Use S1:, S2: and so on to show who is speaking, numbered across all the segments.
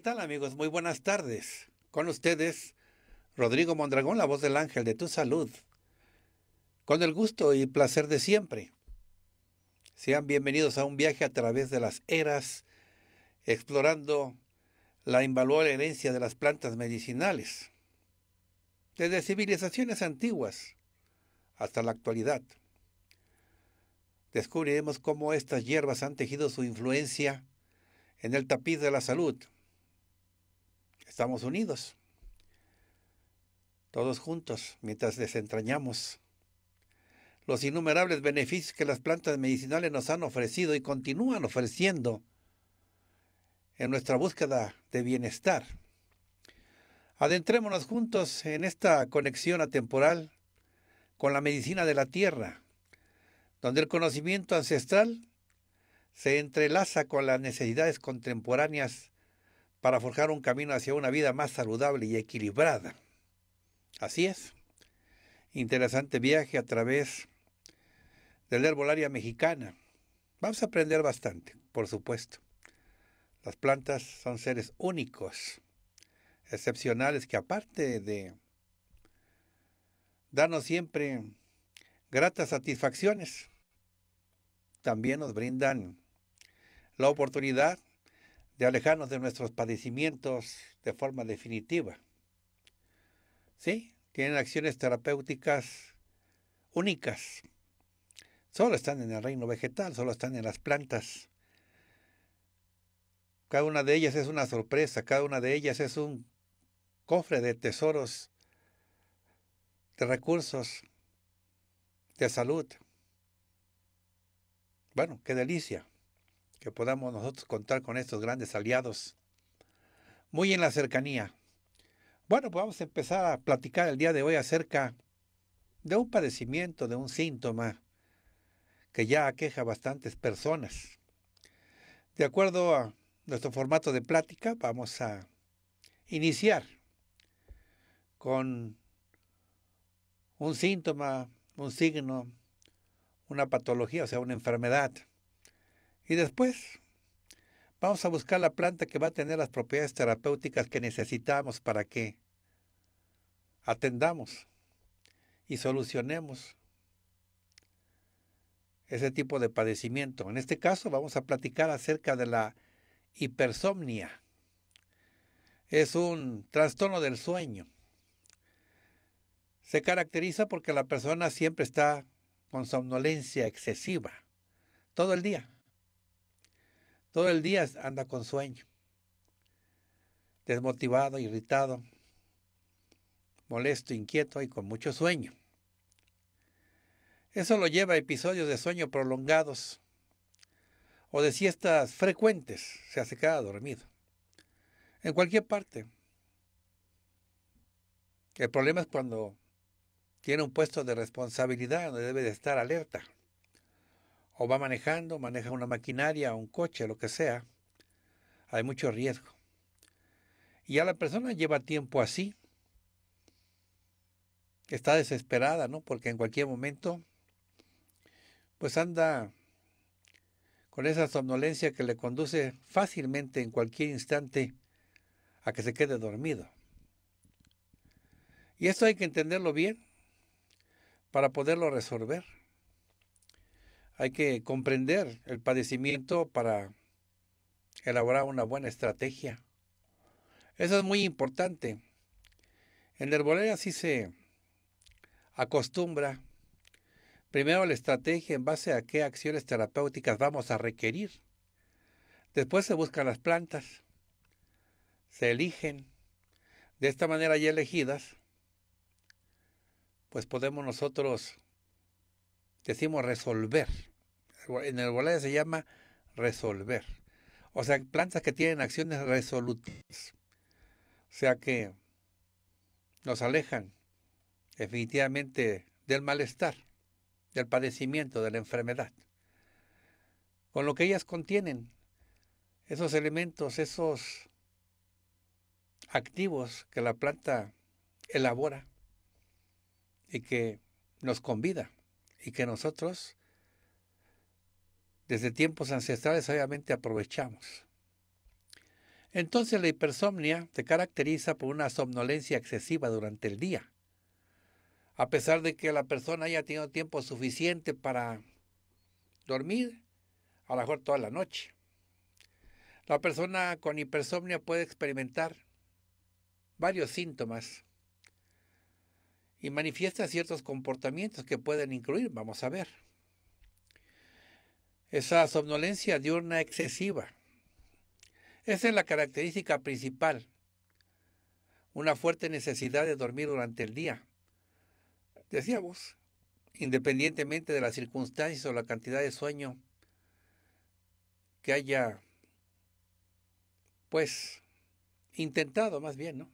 S1: tal amigos? Muy buenas tardes. Con ustedes, Rodrigo Mondragón, la voz del ángel de tu salud. Con el gusto y placer de siempre. Sean bienvenidos a un viaje a través de las eras, explorando la invaluable herencia de las plantas medicinales, desde civilizaciones antiguas hasta la actualidad. Descubriremos cómo estas hierbas han tejido su influencia en el tapiz de la salud, estamos unidos, todos juntos, mientras desentrañamos los innumerables beneficios que las plantas medicinales nos han ofrecido y continúan ofreciendo en nuestra búsqueda de bienestar. Adentrémonos juntos en esta conexión atemporal con la medicina de la tierra, donde el conocimiento ancestral se entrelaza con las necesidades contemporáneas para forjar un camino hacia una vida más saludable y equilibrada. Así es. Interesante viaje a través de la herbolaria mexicana. Vamos a aprender bastante, por supuesto. Las plantas son seres únicos, excepcionales, que aparte de darnos siempre gratas satisfacciones, también nos brindan la oportunidad de alejarnos de nuestros padecimientos de forma definitiva. ¿Sí? Tienen acciones terapéuticas únicas. Solo están en el reino vegetal, solo están en las plantas. Cada una de ellas es una sorpresa, cada una de ellas es un cofre de tesoros, de recursos, de salud. Bueno, qué delicia que podamos nosotros contar con estos grandes aliados muy en la cercanía. Bueno, pues vamos a empezar a platicar el día de hoy acerca de un padecimiento, de un síntoma que ya aqueja a bastantes personas. De acuerdo a nuestro formato de plática, vamos a iniciar con un síntoma, un signo, una patología, o sea, una enfermedad y después vamos a buscar la planta que va a tener las propiedades terapéuticas que necesitamos para que atendamos y solucionemos ese tipo de padecimiento. En este caso vamos a platicar acerca de la hipersomnia. Es un trastorno del sueño. Se caracteriza porque la persona siempre está con somnolencia excesiva todo el día. Todo el día anda con sueño, desmotivado, irritado, molesto, inquieto y con mucho sueño. Eso lo lleva a episodios de sueño prolongados o de siestas frecuentes, se hace queda dormido. En cualquier parte. El problema es cuando tiene un puesto de responsabilidad donde debe de estar alerta o va manejando, maneja una maquinaria, un coche, lo que sea, hay mucho riesgo. Y a la persona lleva tiempo así. Está desesperada, ¿no? Porque en cualquier momento, pues anda con esa somnolencia que le conduce fácilmente en cualquier instante a que se quede dormido. Y esto hay que entenderlo bien para poderlo resolver. Hay que comprender el padecimiento para elaborar una buena estrategia. Eso es muy importante. En herbolaria sí se acostumbra primero la estrategia en base a qué acciones terapéuticas vamos a requerir. Después se buscan las plantas, se eligen. De esta manera ya elegidas, pues podemos nosotros, decimos, resolver en el herbolaria se llama resolver. O sea, plantas que tienen acciones resolutivas. O sea que nos alejan definitivamente del malestar, del padecimiento, de la enfermedad. Con lo que ellas contienen, esos elementos, esos activos que la planta elabora y que nos convida y que nosotros desde tiempos ancestrales obviamente aprovechamos. Entonces la hipersomnia se caracteriza por una somnolencia excesiva durante el día. A pesar de que la persona haya tenido tiempo suficiente para dormir, a lo mejor toda la noche. La persona con hipersomnia puede experimentar varios síntomas y manifiesta ciertos comportamientos que pueden incluir, vamos a ver esa somnolencia diurna excesiva. Esa es la característica principal, una fuerte necesidad de dormir durante el día. Decíamos, independientemente de las circunstancias o la cantidad de sueño que haya, pues, intentado más bien, ¿no?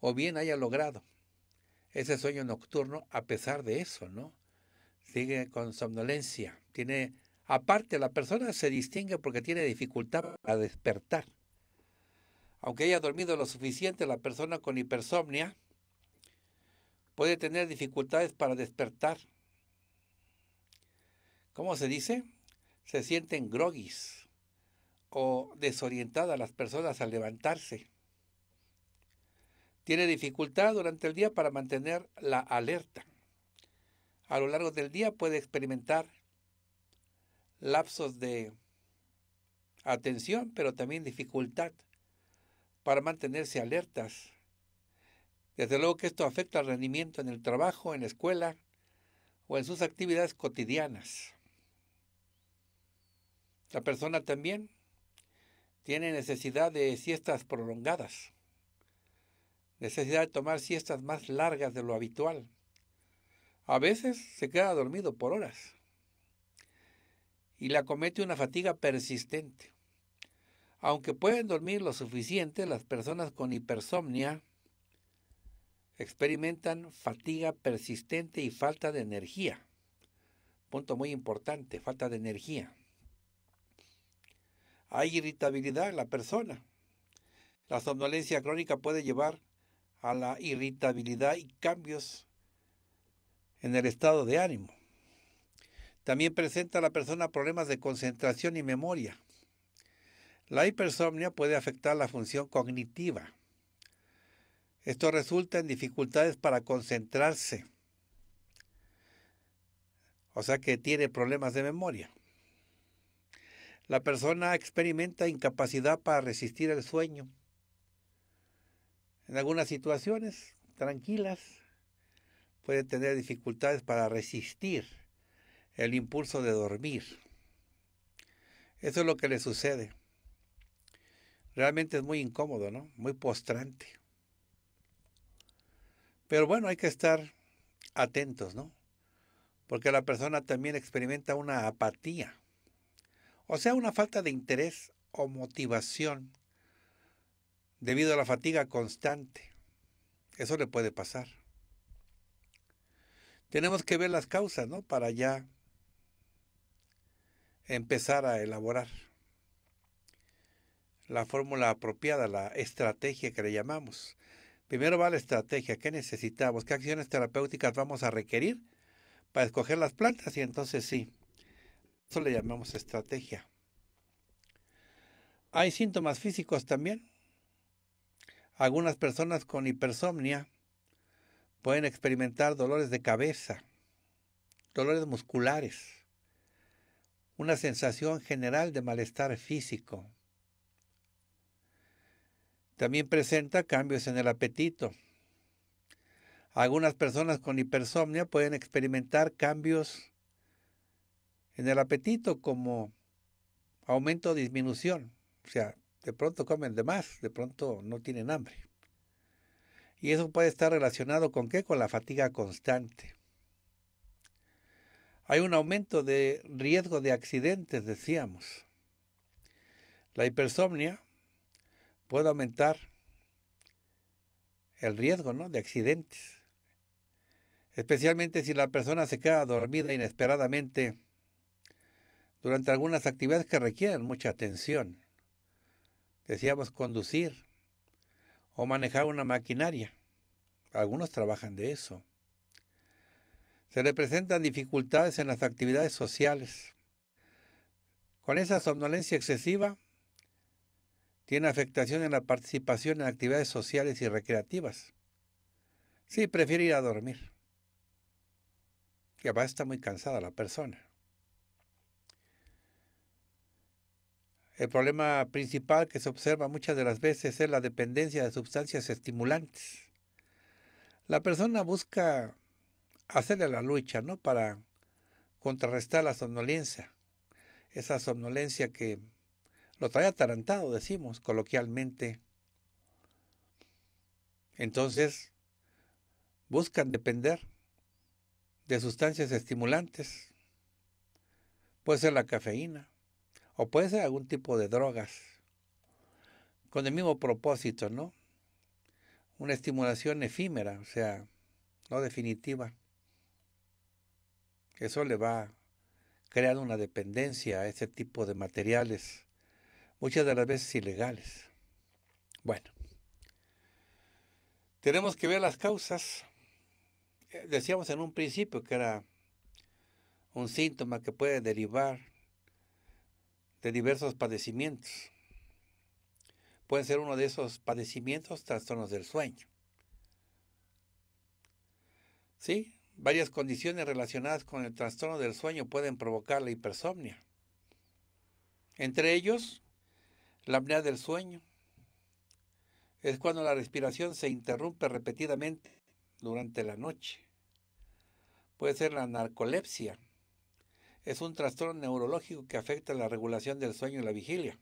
S1: O bien haya logrado ese sueño nocturno a pesar de eso, ¿no? Sigue con somnolencia, tiene Aparte, la persona se distingue porque tiene dificultad para despertar. Aunque haya dormido lo suficiente, la persona con hipersomnia puede tener dificultades para despertar. ¿Cómo se dice? Se sienten groguis o desorientadas las personas al levantarse. Tiene dificultad durante el día para mantener la alerta. A lo largo del día puede experimentar lapsos de atención, pero también dificultad para mantenerse alertas. Desde luego que esto afecta al rendimiento en el trabajo, en la escuela o en sus actividades cotidianas. La persona también tiene necesidad de siestas prolongadas, necesidad de tomar siestas más largas de lo habitual. A veces se queda dormido por horas y le acomete una fatiga persistente. Aunque pueden dormir lo suficiente, las personas con hipersomnia experimentan fatiga persistente y falta de energía. Punto muy importante, falta de energía. Hay irritabilidad en la persona. La somnolencia crónica puede llevar a la irritabilidad y cambios en el estado de ánimo. También presenta a la persona problemas de concentración y memoria. La hipersomnia puede afectar la función cognitiva. Esto resulta en dificultades para concentrarse. O sea que tiene problemas de memoria. La persona experimenta incapacidad para resistir el sueño. En algunas situaciones tranquilas puede tener dificultades para resistir el impulso de dormir. Eso es lo que le sucede. Realmente es muy incómodo, ¿no? Muy postrante. Pero bueno, hay que estar atentos, ¿no? Porque la persona también experimenta una apatía, o sea, una falta de interés o motivación debido a la fatiga constante. Eso le puede pasar. Tenemos que ver las causas, ¿no? Para ya empezar a elaborar la fórmula apropiada, la estrategia que le llamamos. Primero va la estrategia, ¿qué necesitamos? ¿Qué acciones terapéuticas vamos a requerir para escoger las plantas? Y entonces sí, eso le llamamos estrategia. Hay síntomas físicos también. Algunas personas con hipersomnia pueden experimentar dolores de cabeza, dolores musculares una sensación general de malestar físico. También presenta cambios en el apetito. Algunas personas con hipersomnia pueden experimentar cambios en el apetito como aumento o disminución. O sea, de pronto comen de más, de pronto no tienen hambre. Y eso puede estar relacionado con qué? Con la fatiga constante. Hay un aumento de riesgo de accidentes, decíamos. La hipersomnia puede aumentar el riesgo ¿no? de accidentes, especialmente si la persona se queda dormida inesperadamente durante algunas actividades que requieren mucha atención. Decíamos conducir o manejar una maquinaria. Algunos trabajan de eso. Se le presentan dificultades en las actividades sociales. Con esa somnolencia excesiva, tiene afectación en la participación en actividades sociales y recreativas. Sí, prefiere ir a dormir. Que va está muy cansada la persona. El problema principal que se observa muchas de las veces es la dependencia de sustancias estimulantes. La persona busca hacerle la lucha, ¿no? Para contrarrestar la somnolencia, esa somnolencia que lo trae atarantado, decimos coloquialmente. Entonces, buscan depender de sustancias estimulantes. Puede ser la cafeína o puede ser algún tipo de drogas con el mismo propósito, ¿no? Una estimulación efímera, o sea, no definitiva. Eso le va a crear una dependencia a ese tipo de materiales, muchas de las veces ilegales. Bueno, tenemos que ver las causas. Eh, decíamos en un principio que era un síntoma que puede derivar de diversos padecimientos. Puede ser uno de esos padecimientos trastornos del sueño. ¿Sí? Varias condiciones relacionadas con el trastorno del sueño pueden provocar la hipersomnia. Entre ellos, la apnea del sueño. Es cuando la respiración se interrumpe repetidamente durante la noche. Puede ser la narcolepsia. Es un trastorno neurológico que afecta la regulación del sueño y la vigilia.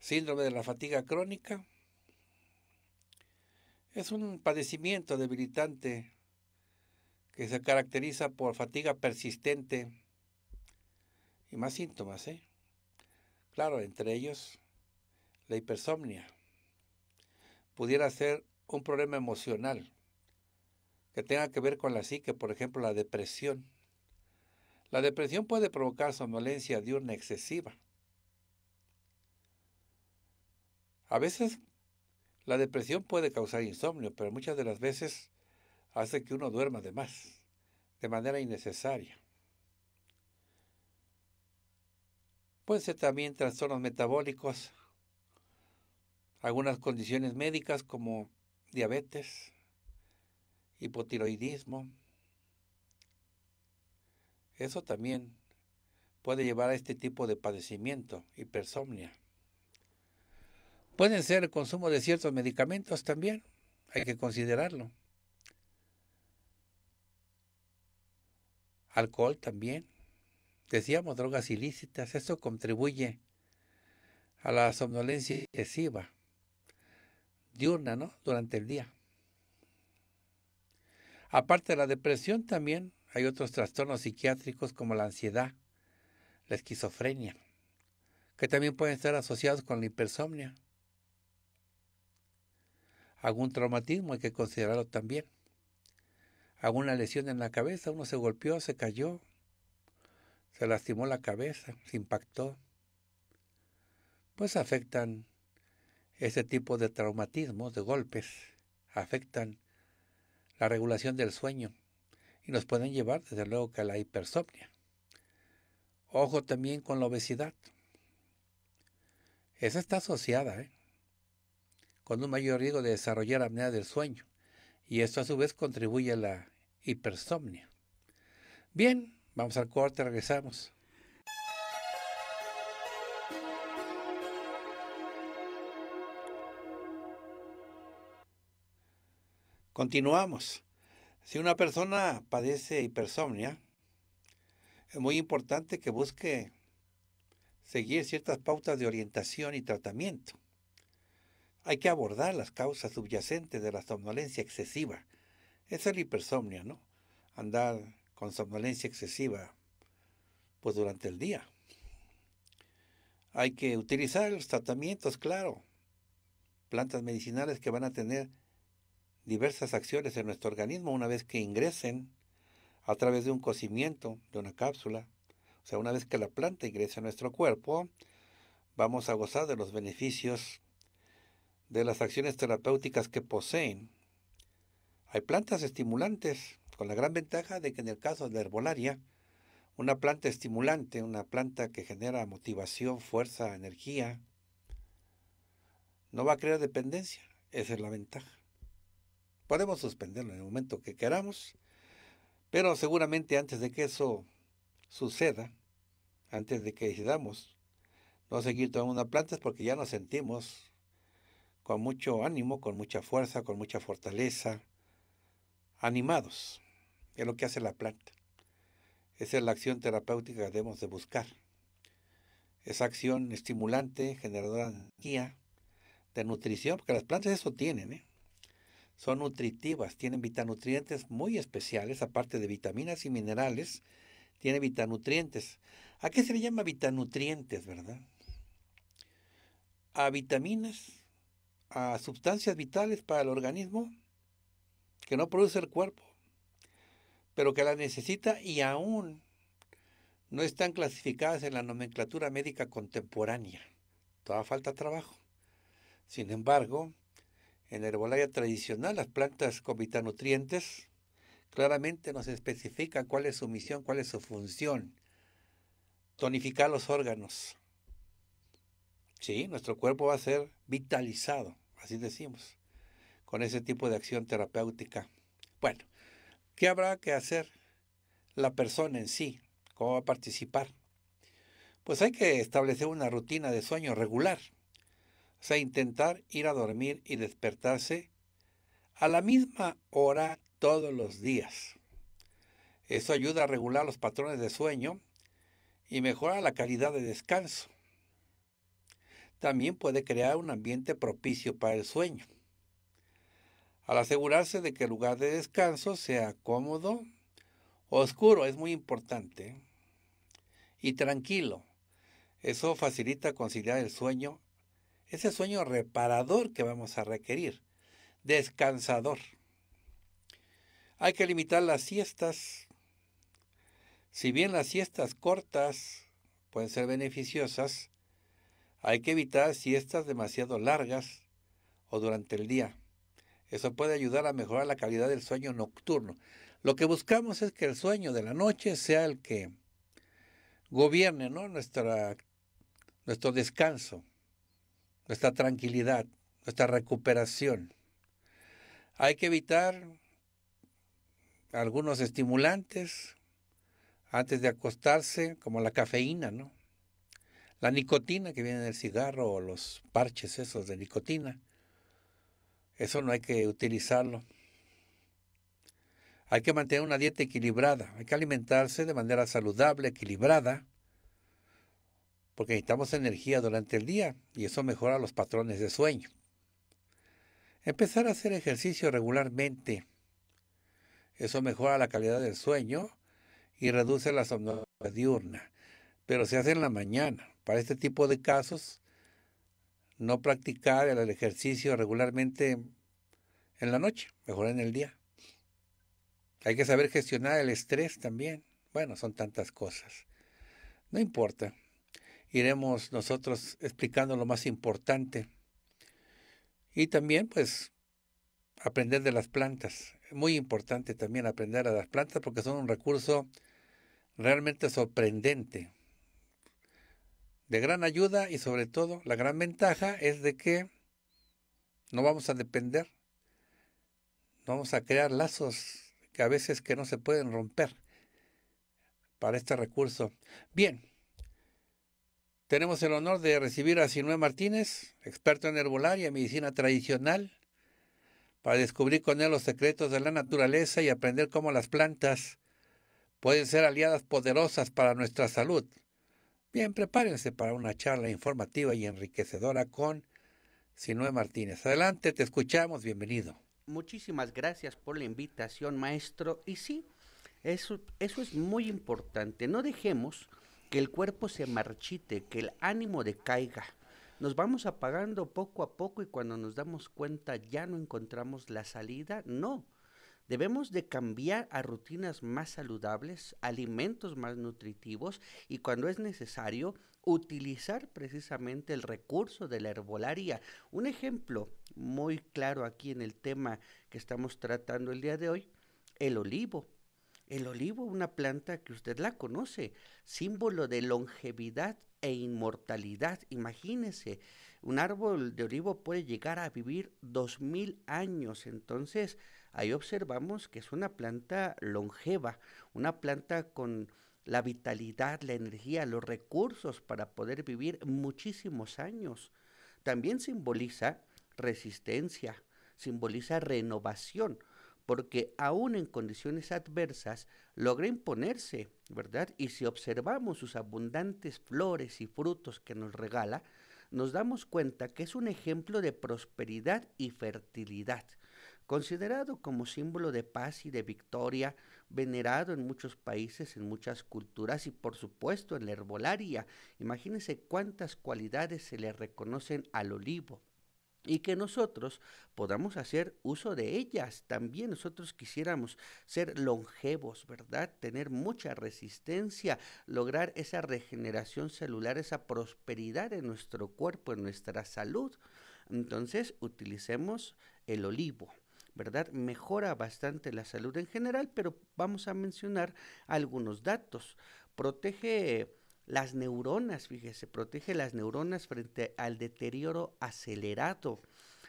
S1: Síndrome de la fatiga crónica. Es un padecimiento debilitante que se caracteriza por fatiga persistente y más síntomas, ¿eh? Claro, entre ellos la hipersomnia. Pudiera ser un problema emocional que tenga que ver con la psique, por ejemplo, la depresión. La depresión puede provocar somnolencia diurna excesiva. A veces la depresión puede causar insomnio, pero muchas de las veces hace que uno duerma de más, de manera innecesaria. Puede ser también trastornos metabólicos, algunas condiciones médicas como diabetes, hipotiroidismo. Eso también puede llevar a este tipo de padecimiento, hipersomnia. Pueden ser el consumo de ciertos medicamentos también, hay que considerarlo. Alcohol también. Decíamos drogas ilícitas, eso contribuye a la somnolencia excesiva, diurna, ¿no? Durante el día. Aparte de la depresión también hay otros trastornos psiquiátricos como la ansiedad, la esquizofrenia, que también pueden estar asociados con la hipersomnia, algún traumatismo hay que considerarlo también. Alguna lesión en la cabeza, uno se golpeó, se cayó, se lastimó la cabeza, se impactó. Pues afectan ese tipo de traumatismos, de golpes, afectan la regulación del sueño y nos pueden llevar desde luego que a la hipersomnia. Ojo también con la obesidad. Esa está asociada, ¿eh? con un mayor riesgo de desarrollar apnea del sueño, y esto a su vez contribuye a la hipersomnia. Bien, vamos al corte, regresamos. Continuamos. Si una persona padece hipersomnia, es muy importante que busque seguir ciertas pautas de orientación y tratamiento. Hay que abordar las causas subyacentes de la somnolencia excesiva. Esa es la hipersomnia, ¿no? Andar con somnolencia excesiva pues durante el día. Hay que utilizar los tratamientos, claro, plantas medicinales que van a tener diversas acciones en nuestro organismo una vez que ingresen a través de un cocimiento, de una cápsula. O sea, una vez que la planta ingrese a nuestro cuerpo, vamos a gozar de los beneficios de las acciones terapéuticas que poseen. Hay plantas estimulantes, con la gran ventaja de que en el caso de la herbolaria, una planta estimulante, una planta que genera motivación, fuerza, energía, no va a crear dependencia. Esa es la ventaja. Podemos suspenderlo en el momento que queramos, pero seguramente antes de que eso suceda, antes de que decidamos no seguir tomando una planta porque ya nos sentimos con mucho ánimo, con mucha fuerza, con mucha fortaleza, animados. Es lo que hace la planta. Esa es la acción terapéutica que debemos de buscar. Esa acción estimulante, generadora de de nutrición, porque las plantas eso tienen, ¿eh? Son nutritivas, tienen vitanutrientes muy especiales, aparte de vitaminas y minerales, tiene vitanutrientes. ¿A qué se le llama vitanutrientes, verdad? A vitaminas a sustancias vitales para el organismo que no produce el cuerpo, pero que la necesita y aún no están clasificadas en la nomenclatura médica contemporánea. Toda falta trabajo. Sin embargo, en la herbolaria tradicional, las plantas con vitanutrientes claramente nos especifican cuál es su misión, cuál es su función. Tonificar los órganos. Sí, nuestro cuerpo va a ser vitalizado así decimos, con ese tipo de acción terapéutica. Bueno, ¿qué habrá que hacer la persona en sí? ¿Cómo va a participar? Pues hay que establecer una rutina de sueño regular, o sea, intentar ir a dormir y despertarse a la misma hora todos los días. Eso ayuda a regular los patrones de sueño y mejora la calidad de descanso también puede crear un ambiente propicio para el sueño. Al asegurarse de que el lugar de descanso sea cómodo, oscuro es muy importante, y tranquilo, eso facilita conciliar el sueño, ese sueño reparador que vamos a requerir, descansador. Hay que limitar las siestas. Si bien las siestas cortas pueden ser beneficiosas, hay que evitar siestas demasiado largas o durante el día. Eso puede ayudar a mejorar la calidad del sueño nocturno. Lo que buscamos es que el sueño de la noche sea el que gobierne Nuestra, nuestro descanso, nuestra tranquilidad, nuestra recuperación. Hay que evitar algunos estimulantes antes de acostarse, como la cafeína, ¿no? La nicotina que viene del cigarro o los parches esos de nicotina, eso no hay que utilizarlo. Hay que mantener una dieta equilibrada, hay que alimentarse de manera saludable, equilibrada, porque necesitamos energía durante el día y eso mejora los patrones de sueño. Empezar a hacer ejercicio regularmente, eso mejora la calidad del sueño y reduce la somnolencia diurna, pero se hace en la mañana para este tipo de casos, no practicar el ejercicio regularmente en la noche, mejor en el día. Hay que saber gestionar el estrés también. Bueno, son tantas cosas. No importa. Iremos nosotros explicando lo más importante. Y también, pues, aprender de las plantas. Es Muy importante también aprender a las plantas porque son un recurso realmente sorprendente de gran ayuda y sobre todo la gran ventaja es de que no vamos a depender, no vamos a crear lazos que a veces que no se pueden romper para este recurso. Bien, tenemos el honor de recibir a Sinué Martínez, experto en herbolaria y medicina tradicional, para descubrir con él los secretos de la naturaleza y aprender cómo las plantas pueden ser aliadas poderosas para nuestra salud. Bien, prepárense para una charla informativa y enriquecedora con Sinue Martínez. Adelante, te escuchamos,
S2: bienvenido. Muchísimas gracias por la invitación, maestro. Y sí, eso, eso es muy importante. No dejemos que el cuerpo se marchite, que el ánimo decaiga. Nos vamos apagando poco a poco y cuando nos damos cuenta ya no encontramos la salida. No, Debemos de cambiar a rutinas más saludables, alimentos más nutritivos y cuando es necesario utilizar precisamente el recurso de la herbolaria. Un ejemplo muy claro aquí en el tema que estamos tratando el día de hoy, el olivo. El olivo, una planta que usted la conoce, símbolo de longevidad e inmortalidad. Imagínese, un árbol de olivo puede llegar a vivir dos mil años. Entonces, ahí observamos que es una planta longeva, una planta con la vitalidad, la energía, los recursos para poder vivir muchísimos años. También simboliza resistencia, simboliza renovación, porque aún en condiciones adversas logra imponerse, ¿verdad? Y si observamos sus abundantes flores y frutos que nos regala, nos damos cuenta que es un ejemplo de prosperidad y fertilidad considerado como símbolo de paz y de victoria, venerado en muchos países, en muchas culturas y por supuesto en la herbolaria. Imagínense cuántas cualidades se le reconocen al olivo y que nosotros podamos hacer uso de ellas. También nosotros quisiéramos ser longevos, ¿verdad? Tener mucha resistencia, lograr esa regeneración celular, esa prosperidad en nuestro cuerpo, en nuestra salud. Entonces utilicemos el olivo. ¿verdad? Mejora bastante la salud en general, pero vamos a mencionar algunos datos. Protege las neuronas, fíjese, protege las neuronas frente al deterioro acelerado.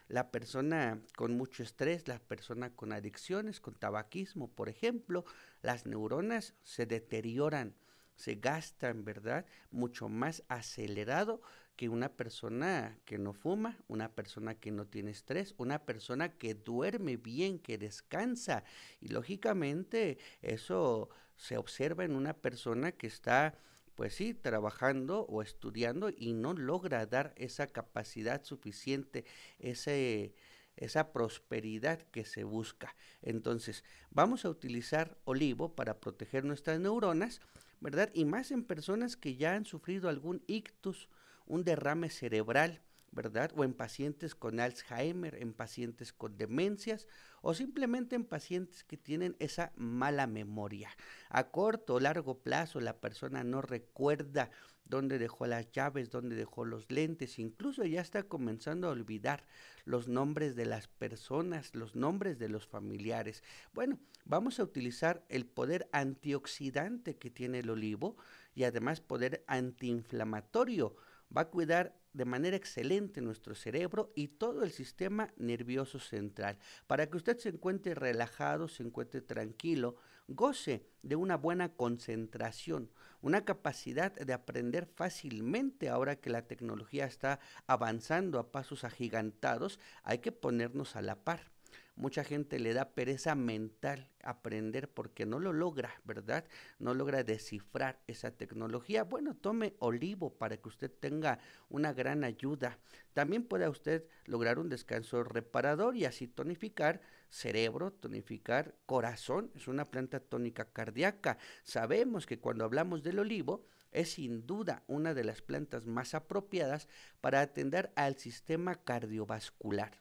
S2: La persona con mucho estrés, la persona con adicciones, con tabaquismo, por ejemplo, las neuronas se deterioran se gasta en verdad mucho más acelerado que una persona que no fuma, una persona que no tiene estrés, una persona que duerme bien, que descansa. Y lógicamente eso se observa en una persona que está pues sí, trabajando o estudiando y no logra dar esa capacidad suficiente, esa prosperidad que se busca. Entonces, vamos a utilizar olivo para proteger nuestras neuronas ¿verdad? Y más en personas que ya han sufrido algún ictus, un derrame cerebral, ¿verdad? O en pacientes con Alzheimer, en pacientes con demencias o simplemente en pacientes que tienen esa mala memoria. A corto o largo plazo la persona no recuerda dónde dejó las llaves, dónde dejó los lentes, incluso ya está comenzando a olvidar los nombres de las personas, los nombres de los familiares. Bueno, vamos a utilizar el poder antioxidante que tiene el olivo y además poder antiinflamatorio. Va a cuidar de manera excelente nuestro cerebro y todo el sistema nervioso central. Para que usted se encuentre relajado, se encuentre tranquilo, goce de una buena concentración, una capacidad de aprender fácilmente ahora que la tecnología está avanzando a pasos agigantados, hay que ponernos a la par. Mucha gente le da pereza mental aprender porque no lo logra, ¿verdad? No logra descifrar esa tecnología. Bueno, tome olivo para que usted tenga una gran ayuda. También pueda usted lograr un descanso reparador y así tonificar cerebro, tonificar corazón, es una planta tónica cardíaca. Sabemos que cuando hablamos del olivo, es sin duda una de las plantas más apropiadas para atender al sistema cardiovascular.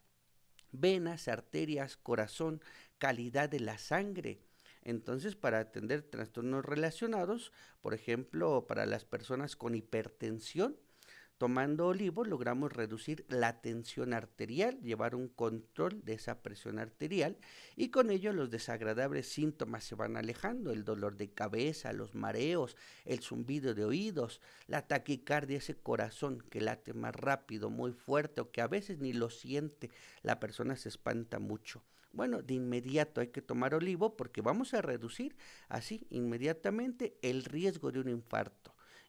S2: Venas, arterias, corazón, calidad de la sangre. Entonces, para atender trastornos relacionados, por ejemplo, para las personas con hipertensión, Tomando olivo logramos reducir la tensión arterial, llevar un control de esa presión arterial y con ello los desagradables síntomas se van alejando, el dolor de cabeza, los mareos, el zumbido de oídos, la taquicardia, ese corazón que late más rápido, muy fuerte o que a veces ni lo siente, la persona se espanta mucho. Bueno, de inmediato hay que tomar olivo porque vamos a reducir así inmediatamente el riesgo de un infarto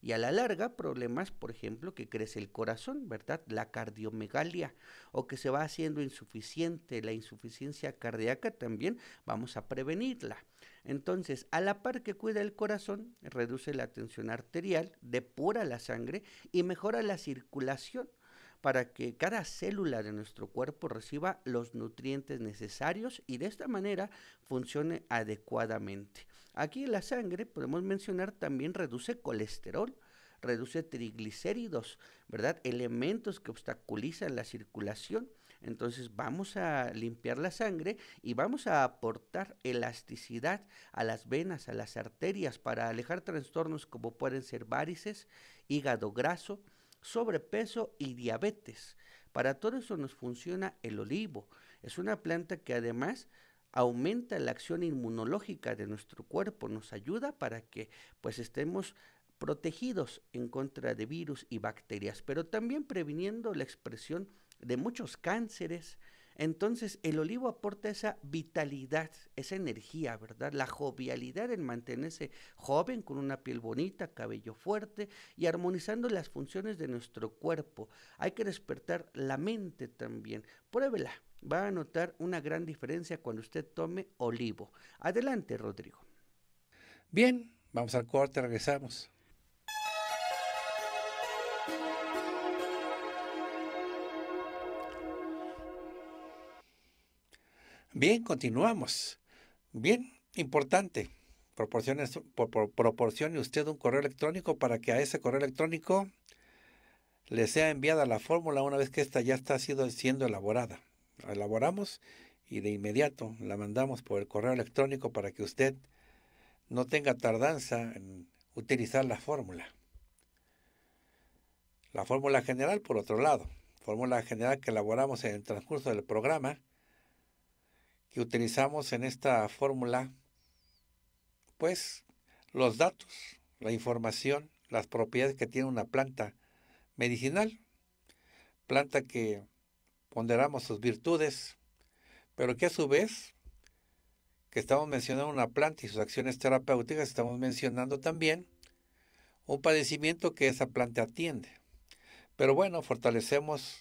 S2: y a la larga problemas, por ejemplo, que crece el corazón, ¿verdad? La cardiomegalia o que se va haciendo insuficiente, la insuficiencia cardíaca también vamos a prevenirla. Entonces, a la par que cuida el corazón, reduce la tensión arterial, depura la sangre y mejora la circulación para que cada célula de nuestro cuerpo reciba los nutrientes necesarios y de esta manera funcione adecuadamente. Aquí la sangre, podemos mencionar, también reduce colesterol, reduce triglicéridos, ¿verdad? Elementos que obstaculizan la circulación. Entonces vamos a limpiar la sangre y vamos a aportar elasticidad a las venas, a las arterias, para alejar trastornos como pueden ser varices, hígado graso, sobrepeso y diabetes. Para todo eso nos funciona el olivo. Es una planta que además aumenta la acción inmunológica de nuestro cuerpo, nos ayuda para que pues, estemos protegidos en contra de virus y bacterias, pero también previniendo la expresión de muchos cánceres, entonces, el olivo aporta esa vitalidad, esa energía, ¿verdad? La jovialidad en mantenerse joven, con una piel bonita, cabello fuerte y armonizando las funciones de nuestro cuerpo. Hay que despertar la mente también. Pruébela, va a notar una gran diferencia cuando usted tome olivo. Adelante, Rodrigo. Bien, vamos al corte, regresamos.
S1: Bien, continuamos. Bien, importante. Proporcione, usted un correo electrónico para que a ese correo electrónico le sea enviada la fórmula una vez que esta ya está siendo elaborada. Elaboramos y de inmediato la mandamos por el correo electrónico para que usted no tenga tardanza en utilizar la fórmula. La fórmula general, por otro lado, fórmula general que elaboramos en el transcurso del programa, que utilizamos en esta fórmula, pues los datos, la información, las propiedades que tiene una planta medicinal, planta que ponderamos sus virtudes, pero que a su vez que estamos mencionando una planta y sus acciones terapéuticas, estamos mencionando también un padecimiento que esa planta atiende. Pero bueno, fortalecemos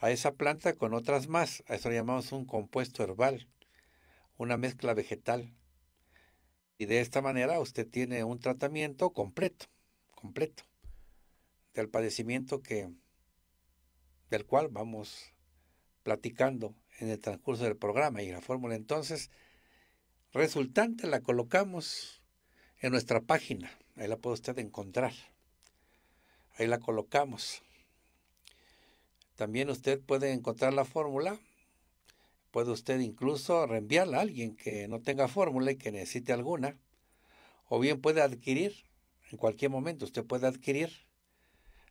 S1: a esa planta con otras más. A eso le llamamos un compuesto herbal, una mezcla vegetal. Y de esta manera usted tiene un tratamiento completo, completo, del padecimiento que, del cual vamos platicando en el transcurso del programa. Y la fórmula entonces resultante la colocamos en nuestra página. Ahí la puede usted encontrar. Ahí la colocamos. También usted puede encontrar la fórmula. Puede usted incluso reenviarla a alguien que no tenga fórmula y que necesite alguna. O bien puede adquirir, en cualquier momento usted puede adquirir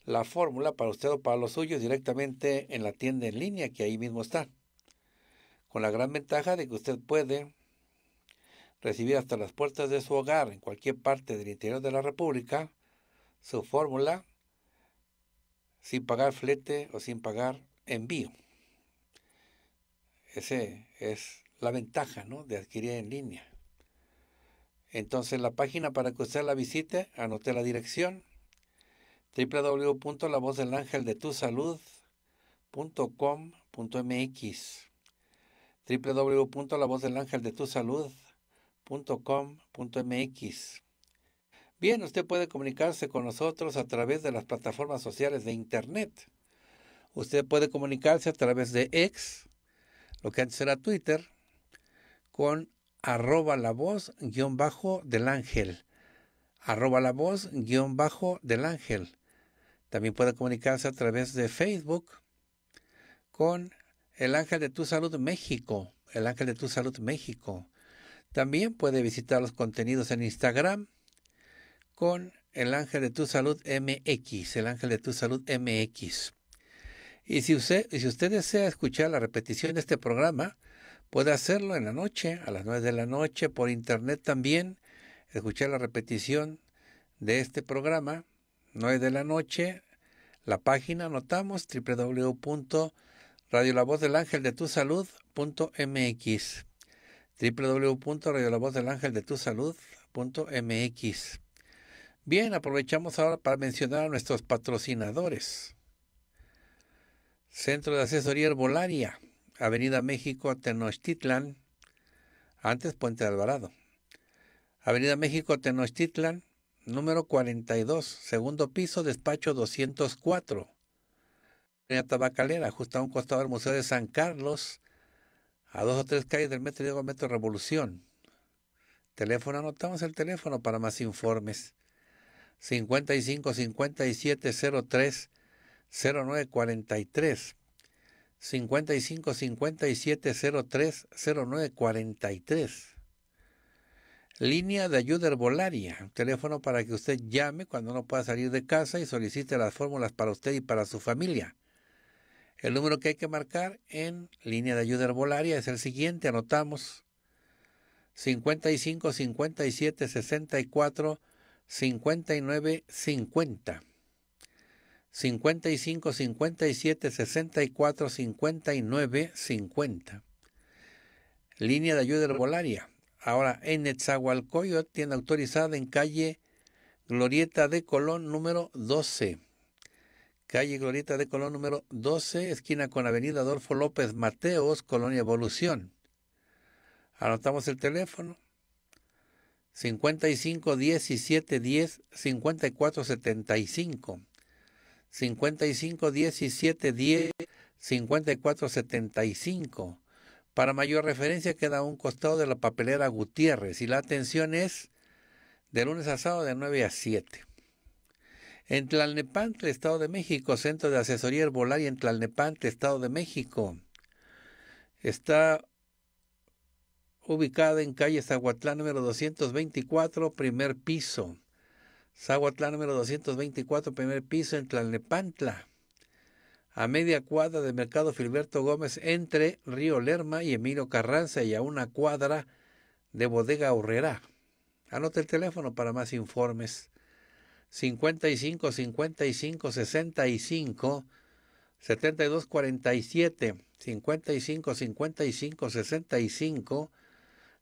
S1: la fórmula para usted o para los suyos directamente en la tienda en línea que ahí mismo está. Con la gran ventaja de que usted puede recibir hasta las puertas de su hogar en cualquier parte del interior de la República su fórmula sin pagar flete o sin pagar envío. Esa es la ventaja ¿no? de adquirir en línea. Entonces la página para que usted la visite, anoté la dirección www.lavozdelangeldetusalud.com.mx www.lavozdelangeldetusalud.com.mx Bien, usted puede comunicarse con nosotros a través de las plataformas sociales de Internet. Usted puede comunicarse a través de X, lo que antes era Twitter, con arroba la voz guión bajo del ángel. Arroba la voz guión bajo del ángel. También puede comunicarse a través de Facebook con el ángel de tu salud México. El ángel de tu salud México. También puede visitar los contenidos en Instagram con el ángel de tu salud MX, el ángel de tu salud MX. Y si usted, si desea escuchar la repetición de este programa, puede hacerlo en la noche, a las 9 de la noche, por internet también, escuchar la repetición de este programa, 9 de la noche, la página anotamos www.radiolavozdelangeldetusalud.mx www.radiolavozdelangeldetusalud.mx Bien, aprovechamos ahora para mencionar a nuestros patrocinadores. Centro de Asesoría Herbolaria, Avenida México, Tenochtitlan, antes Puente Alvarado. Avenida México, Tenochtitlan, número 42, segundo piso, despacho 204. Avenida Tabacalera, justo a un costado del Museo de San Carlos, a dos o tres calles del Metro Diego Metro Revolución. Teléfono, anotamos el teléfono para más informes. 55 57 03 0943. 55 57 03 0943. Línea de ayuda herbolaria, teléfono para que usted llame cuando no pueda salir de casa y solicite las fórmulas para usted y para su familia. El número que hay que marcar en línea de ayuda herbolaria es el siguiente, anotamos 55 57 64 59 50 55, 57, 64, 59, 50. Línea de ayuda herbolaria. Ahora en Etzahualcoyot, tienda autorizada en calle Glorieta de Colón número 12. Calle Glorieta de Colón número 12, esquina con Avenida Adolfo López Mateos, Colonia Evolución. Anotamos el teléfono 55 17 10 54 75 55 17 10 54 75 para mayor referencia queda a un costado de la papelera Gutiérrez y la atención es de lunes a sábado de 9 a 7 en Tlalnepante, Estado de México, Centro de Asesoría Herbolaria en Tlalnepante, Estado de México. Está ubicada en calle Zaguatlán número 224, primer piso. Zaguatlán número 224, primer piso en Tlalnepantla. A media cuadra de Mercado Filberto Gómez entre Río Lerma y Emilio Carranza y a una cuadra de Bodega Urrera. Anote el teléfono para más informes. 55 55 65 72 47 55 55 65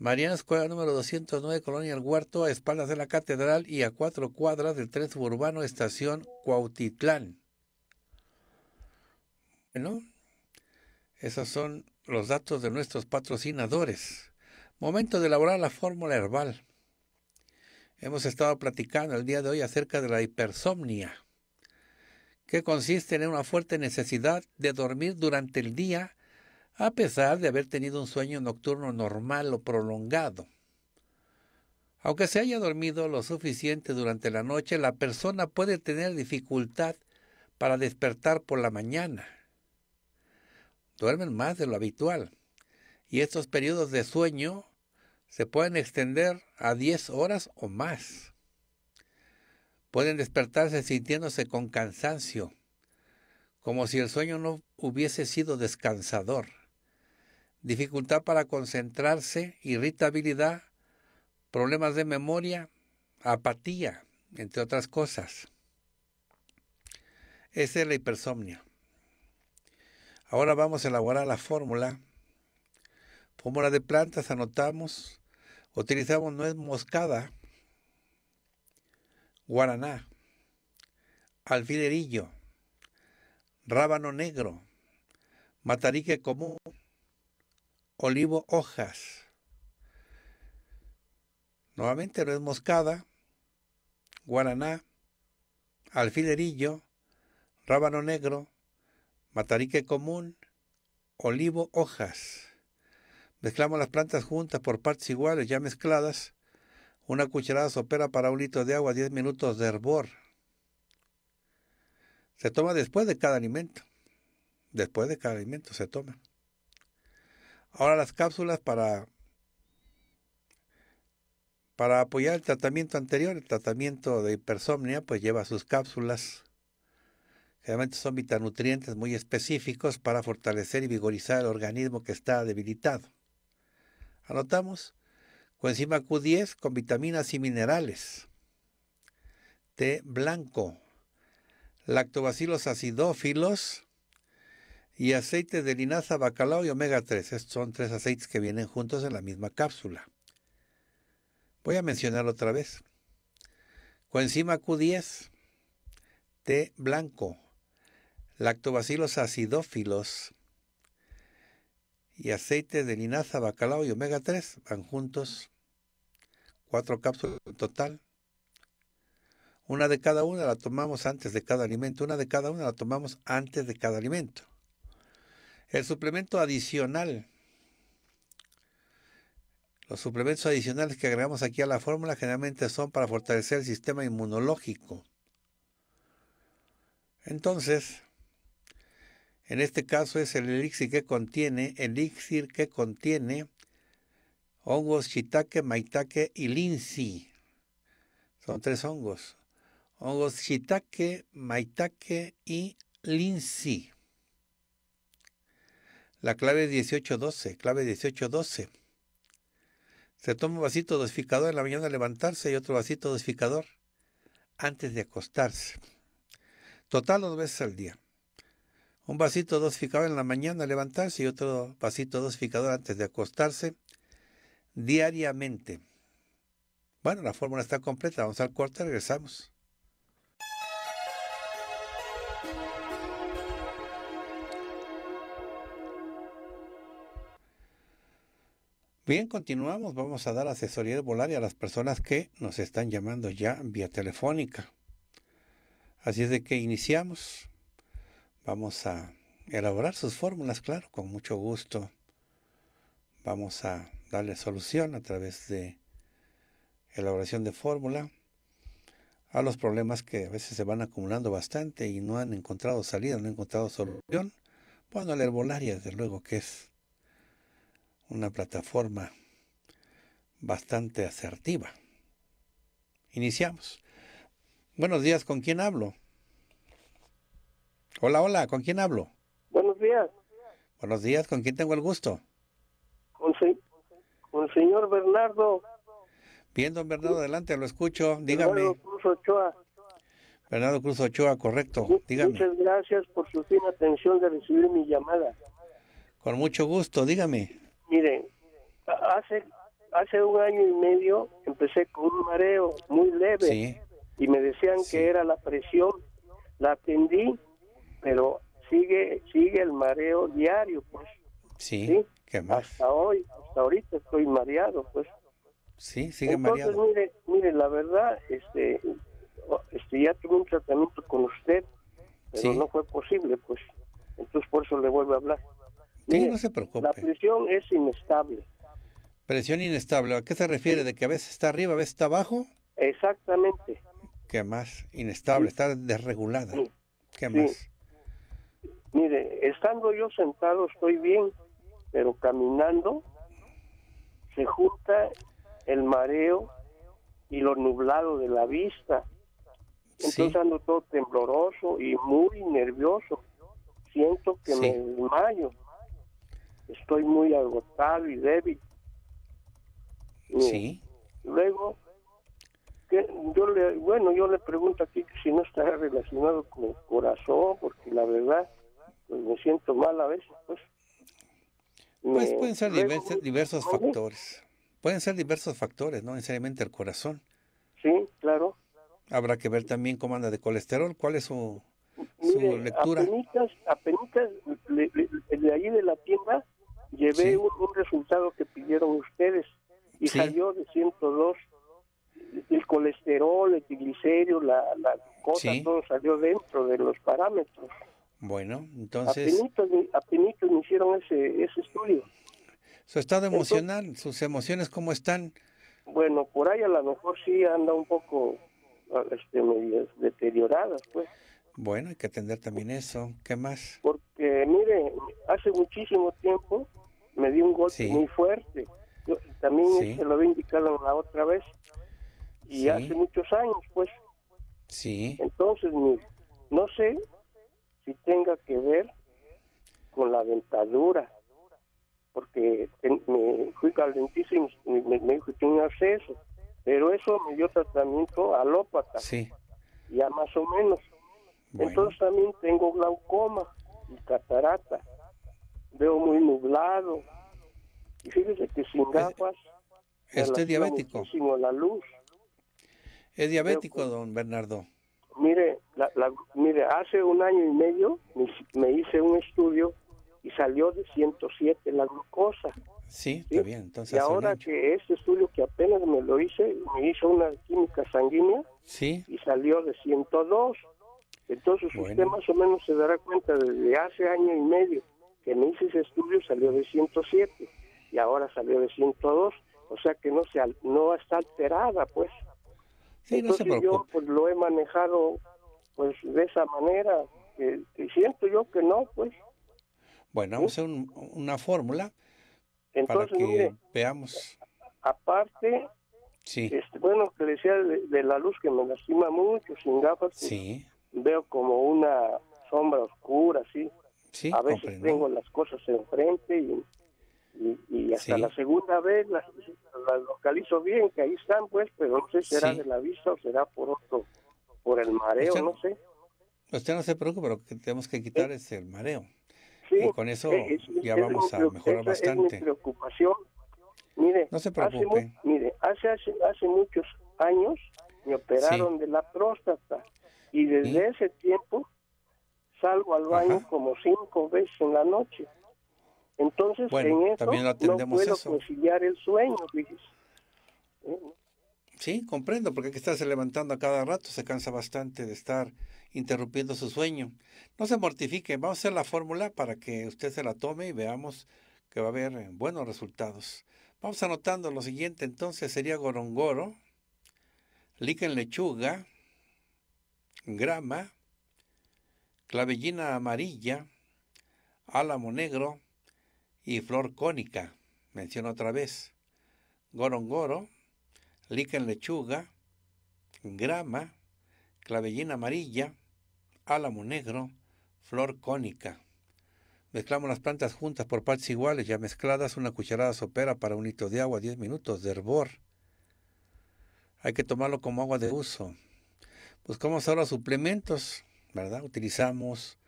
S1: Mariana Escuela número 209, Colonia El Huerto, a espaldas de la Catedral y a cuatro cuadras del tren suburbano Estación Cuautitlán. Bueno, esos son los datos de nuestros patrocinadores. Momento de elaborar la fórmula herbal. Hemos estado platicando el día de hoy acerca de la hipersomnia, que consiste en una fuerte necesidad de dormir durante el día a pesar de haber tenido un sueño nocturno normal o prolongado. Aunque se haya dormido lo suficiente durante la noche, la persona puede tener dificultad para despertar por la mañana. Duermen más de lo habitual y estos periodos de sueño se pueden extender a 10 horas o más. Pueden despertarse sintiéndose con cansancio, como si el sueño no hubiese sido descansador dificultad para concentrarse, irritabilidad, problemas de memoria, apatía, entre otras cosas. Esa es la hipersomnia. Ahora vamos a elaborar la fórmula. Fórmula de plantas, anotamos. Utilizamos nuez moscada, guaraná, alfilerillo, rábano negro, matarique común, olivo hojas. Nuevamente nuez moscada, guaraná, alfilerillo, rábano negro, matarique común, olivo hojas. Mezclamos las plantas juntas por partes iguales, ya mezcladas. Una cucharada sopera para un litro de agua, 10 minutos de hervor. Se toma después de cada alimento. Después de cada alimento se toma. Ahora las cápsulas para, para apoyar el tratamiento anterior, el tratamiento de hipersomnia, pues lleva sus cápsulas. Generalmente son vitanutrientes muy específicos para fortalecer y vigorizar el organismo que está debilitado. Anotamos coenzima Q10 con vitaminas y minerales. T blanco, lactobacilos acidófilos, y aceite de linaza, bacalao y omega 3. Estos son tres aceites que vienen juntos en la misma cápsula. Voy a mencionar otra vez. Coenzima Q10, té blanco, lactobacilos acidófilos y aceite de linaza, bacalao y omega 3 van juntos. Cuatro cápsulas en total. Una de cada una la tomamos antes de cada alimento. Una de cada una la tomamos antes de cada alimento. El suplemento adicional. Los suplementos adicionales que agregamos aquí a la fórmula generalmente son para fortalecer el sistema inmunológico. Entonces, en este caso es el elixir que contiene, elixir que contiene hongos shiitake, maitake y linsi. Son tres hongos. Hongos shiitake, maitake y linsi. La clave 1812, clave 1812. Se toma un vasito dosificador en la mañana al levantarse y otro vasito dosificador antes de acostarse. Total dos veces al día. Un vasito dosificador en la mañana al levantarse y otro vasito dosificador antes de acostarse diariamente. Bueno, la fórmula está completa. Vamos al corte, regresamos. Bien, continuamos. Vamos a dar asesoría volaria a las personas que nos están llamando ya vía telefónica. Así es de que iniciamos. Vamos a elaborar sus fórmulas, claro, con mucho gusto. Vamos a darle solución a través de elaboración de fórmula a los problemas que a veces se van acumulando bastante y no han encontrado salida, no han encontrado solución. Bueno, la bolaria desde luego que es una plataforma bastante asertiva. Iniciamos. Buenos días, ¿con quién hablo? Hola, hola, ¿con quién hablo? Buenos días. Buenos días, ¿con quién tengo el gusto?
S3: Con, señor Bernardo. Bien, don Bernardo,
S1: adelante, lo escucho, dígame.
S3: Bernardo Cruz Ochoa.
S1: Bernardo Cruz Ochoa, correcto, dígame.
S3: Muchas gracias por su fina atención de recibir mi llamada.
S1: Con mucho gusto, dígame.
S3: Miren, hace, hace un año y medio empecé con un mareo muy leve y me decían que era la presión. La atendí, pero sigue sigue el mareo diario, pues.
S1: Sí, ¿Qué más?
S3: Hasta hoy, hasta ahorita estoy mareado, pues.
S1: Sí, sigue Entonces, mareado.
S3: Mire, mire, la verdad, este, este, ya tuve un tratamiento con usted, pero no fue posible, pues. Entonces por eso le vuelvo a hablar.
S1: La
S3: presión es inestable.
S1: Presión inestable, ¿a qué se refiere? ¿De que a veces está arriba, a veces está abajo?
S3: Exactamente.
S1: ¿Qué más? Inestable, está desregulada. ¿Qué
S3: Mire, estando yo sentado estoy bien, pero caminando se junta el mareo y lo nublado de la vista. Entonces ando todo tembloroso y muy nervioso. Siento que me desmayo estoy muy agotado y débil. Sí. Luego, bueno, yo le pregunto aquí si no está relacionado con el corazón, porque la verdad, pues, me siento mal a veces, pues.
S1: pues pueden ser diversos, factores. Pueden ser diversos factores, no necesariamente el corazón.
S3: Sí, claro.
S1: Habrá que ver también cómo anda de colesterol, cuál es su, lectura.
S3: A de ahí de la tienda, llevé un, resultado que pidieron ustedes y salió de 102 el colesterol, el triglicéridos... la, la cosa, todo salió dentro de los parámetros.
S1: Bueno, entonces...
S3: me hicieron ese, estudio.
S1: Su estado emocional, sus emociones, ¿cómo están?
S3: Bueno, por ahí a lo mejor sí anda un poco este, deterioradas, pues.
S1: Bueno, hay que atender
S3: también eso. ¿Qué más? Porque, mire, hace muchísimo tiempo me dio un golpe muy fuerte. también se lo había indicado la otra vez y hace muchos años, pues. Sí. Entonces, no sé si tenga que ver con la dentadura, porque me fui calentísimo y me, dijo que tenía acceso, pero eso me dio tratamiento alópata. Sí. Ya más o menos. Entonces también tengo glaucoma y catarata veo muy nublado. Y fíjese que sin gafas.
S1: Este es diabético. Muchísimo la luz. Es diabético, don Bernardo.
S3: Mire, la, mire, hace un año y medio me, hice un estudio y salió de 107 la glucosa.
S1: Sí, está bien. Entonces y ahora
S3: que este estudio que apenas me lo hice, me hizo una química sanguínea sí. y salió de 102. Entonces usted más o menos se dará cuenta desde hace año y medio que me hice ese estudio salió de 107 y ahora salió de 102, o sea que no se no está alterada, pues. Sí, se yo pues lo he manejado pues de esa manera, eh, y siento yo que no, pues.
S1: Bueno, vamos a un, una fórmula Entonces, para que veamos.
S3: Aparte, este, bueno, que decía de, la luz que me lastima mucho, sin gafas, pues, veo como una sombra oscura, sí a veces tengo las cosas enfrente y, y, hasta la segunda vez las, localizo bien, que ahí están, pues, pero no sé, será de la vista o será por otro, por el mareo, no sé.
S1: Usted no se preocupe, lo que tenemos que quitar es, el mareo. y con eso ya vamos a mejorar bastante. Es
S3: mi no se preocupe. mire, hace, hace, hace muchos años me operaron de la próstata y ¿Mm? desde ese tiempo salgo al baño como cinco veces en la noche. Entonces, en eso no puedo conciliar el sueño,
S1: Sí, comprendo, porque hay que estarse levantando a cada rato, se cansa bastante de estar interrumpiendo su sueño. No se mortifique, vamos a hacer la fórmula para que usted se la tome y veamos que va a haber eh, buenos resultados. Vamos anotando lo siguiente, entonces sería gorongoro, en lechuga, grama, clavellina amarilla, álamo negro y flor cónica, menciono otra vez, gorongoro, en lechuga, grama, clavellina amarilla, álamo negro, flor cónica. Mezclamos las plantas juntas por partes iguales, ya mezcladas, una cucharada sopera para un litro de agua, 10 minutos de hervor. Hay que tomarlo como agua de uso. Buscamos ahora suplementos. Utilizamos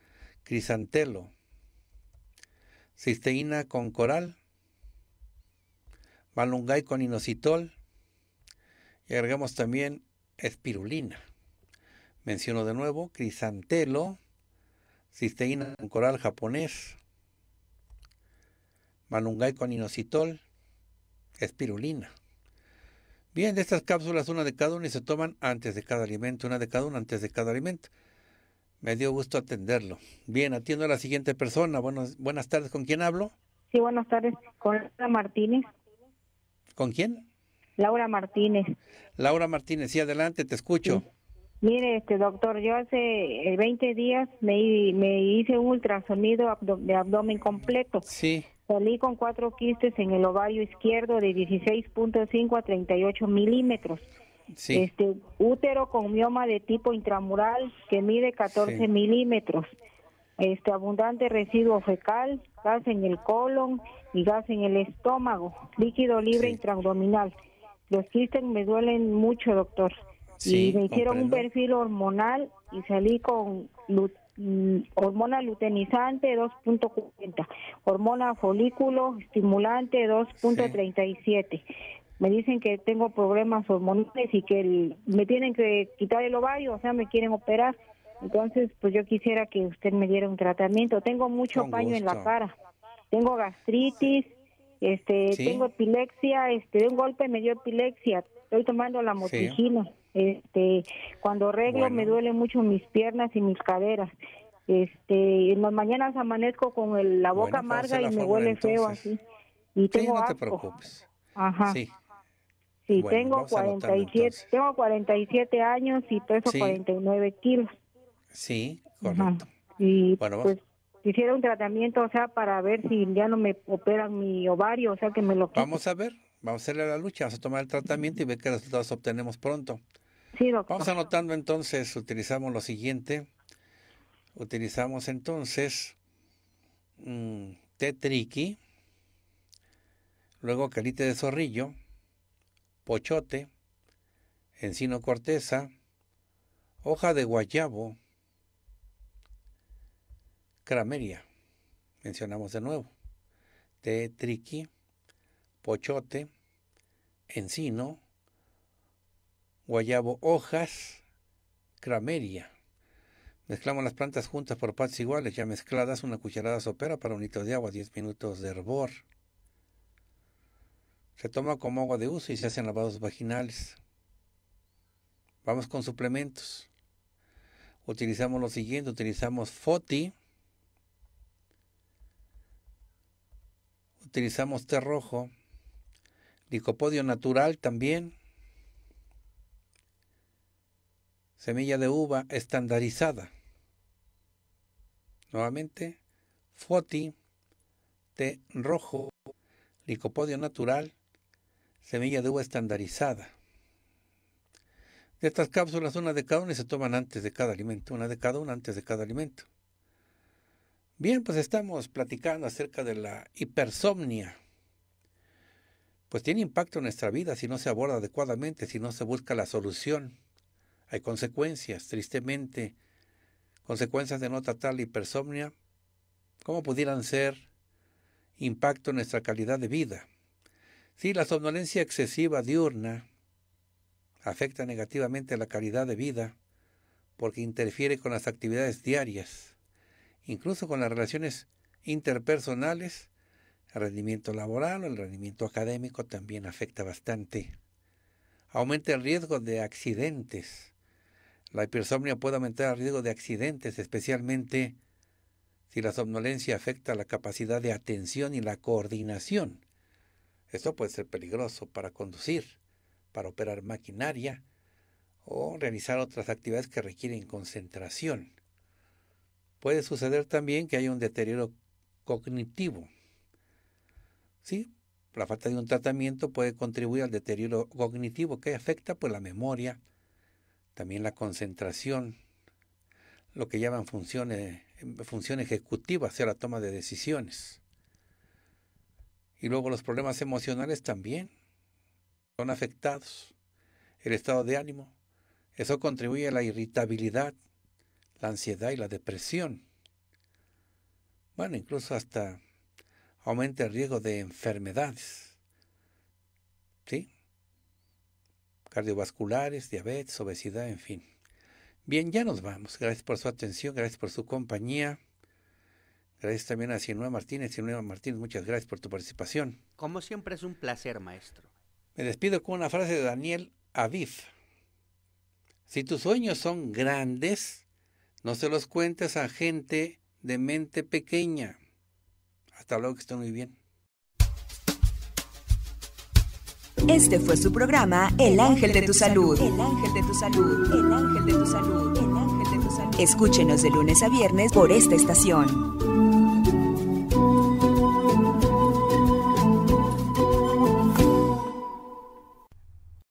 S1: crisantelo, cisteína con coral, malungay con inositol y agregamos también espirulina. Menciono de nuevo crisantelo, cisteína con coral japonés, malungay con inositol, espirulina. Bien, de estas cápsulas, una de cada una y se toman antes de cada alimento, una de cada una antes de cada alimento. Me dio gusto atenderlo. Bien, atiendo a la siguiente persona. buenas tardes, ¿con quién hablo?
S4: Sí, buenas tardes, con Laura Martínez. ¿Con quién? Laura Martínez.
S1: Laura Martínez, sí, adelante, te escucho.
S4: Mire, este doctor, yo hace 20 eh, días me, hice un ultrasonido de abdomen completo. Sí. Salí con cuatro quistes en el ovario izquierdo de 16.5 a 38 milímetros. Este, útero con mioma de tipo intramural que mide 14 milímetros. Este, abundante residuo fecal, gas en el colon y gas en el estómago, líquido libre intraabdominal. Los quistes me duelen mucho, doctor. Sí, me hicieron un perfil hormonal y salí con mm, hormona luteinizante 2.40, hormona folículo estimulante 2.37, me dicen que tengo problemas hormonales y que me tienen que quitar el ovario, o sea, me quieren operar. Entonces, pues yo quisiera que usted me diera un tratamiento. Tengo mucho paño en la cara. Tengo gastritis, este, tengo epilepsia, este, de un golpe me dio epilepsia. Estoy tomando la motigina. Este, cuando arreglo me duelen mucho mis piernas y mis caderas este en las mañanas amanezco con la boca pues, amarga y me huele feo así y tengo sí, Ajá. sí
S2: Sí, tengo 47,
S4: tengo 47 años y peso 49 kilos.
S1: Sí, correcto. Y bueno, pues,
S4: un tratamiento, o sea, para ver si ya no me operan mi ovario, o sea, que me lo Vamos
S1: a ver, vamos a hacerle la lucha, vamos a tomar el tratamiento y ver qué resultados obtenemos pronto. Sí, doctor. Vamos anotando entonces, utilizamos lo siguiente. Utilizamos entonces mm, tetriqui, luego calite de zorrillo, pochote, encino corteza, hoja de guayabo, crameria, mencionamos de nuevo, té triqui, pochote, encino, guayabo hojas, crameria. Mezclamos las plantas juntas por partes iguales, ya mezcladas, una cucharada sopera para un litro de agua, 10 minutos de hervor. Se toma como agua de uso y se hacen lavados vaginales. Vamos con suplementos. Utilizamos lo siguiente, utilizamos FOTI, utilizamos té rojo, licopodio natural también, semilla de uva estandarizada. Nuevamente, FOTI, té rojo, licopodio natural, semilla de uva estandarizada. De estas cápsulas, una de cada una se toman antes de cada alimento, una de cada una antes de cada alimento. Bien, pues estamos platicando acerca de la hipersomnia. Pues tiene impacto en nuestra vida si no se aborda adecuadamente, si no se busca la solución. Hay consecuencias, tristemente, consecuencias de no tratar la hipersomnia, ¿Cómo pudieran ser impacto en nuestra calidad de vida, si la somnolencia excesiva diurna afecta negativamente la calidad de vida porque interfiere con las actividades diarias, incluso con las relaciones interpersonales, el rendimiento laboral o el rendimiento académico también afecta bastante. Aumenta el riesgo de accidentes. La hipersomnia puede aumentar el riesgo de accidentes, especialmente si la somnolencia afecta la capacidad de atención y la coordinación esto puede ser peligroso para conducir, para operar maquinaria o realizar otras actividades que requieren concentración. Puede suceder también que haya un deterioro cognitivo. Sí, la falta de un tratamiento puede contribuir al deterioro cognitivo que afecta pues, la memoria, también la concentración, lo que llaman funciones, función ejecutiva sea, la toma de decisiones. Y luego los problemas emocionales también son afectados. El estado de ánimo, eso contribuye a la irritabilidad, la ansiedad y la depresión. Bueno, incluso hasta aumenta el riesgo de enfermedades. ¿Sí? Cardiovasculares, diabetes, obesidad, en fin. Bien, ya nos vamos. Gracias por su atención, gracias por su compañía. Gracias también a Cienueva Martínez. Cienueva Martínez, muchas gracias por tu participación.
S2: Como siempre es un placer, maestro.
S1: Me despido con una frase de Daniel Aviv. Si tus sueños son grandes, no se los cuentes a gente de mente pequeña. Hasta luego, que estén muy bien.
S4: Este fue su programa El Ángel de tu Salud. El Ángel de tu Salud. El Ángel de tu Salud. El Ángel de tu Salud. Escúchenos de lunes a viernes por esta estación.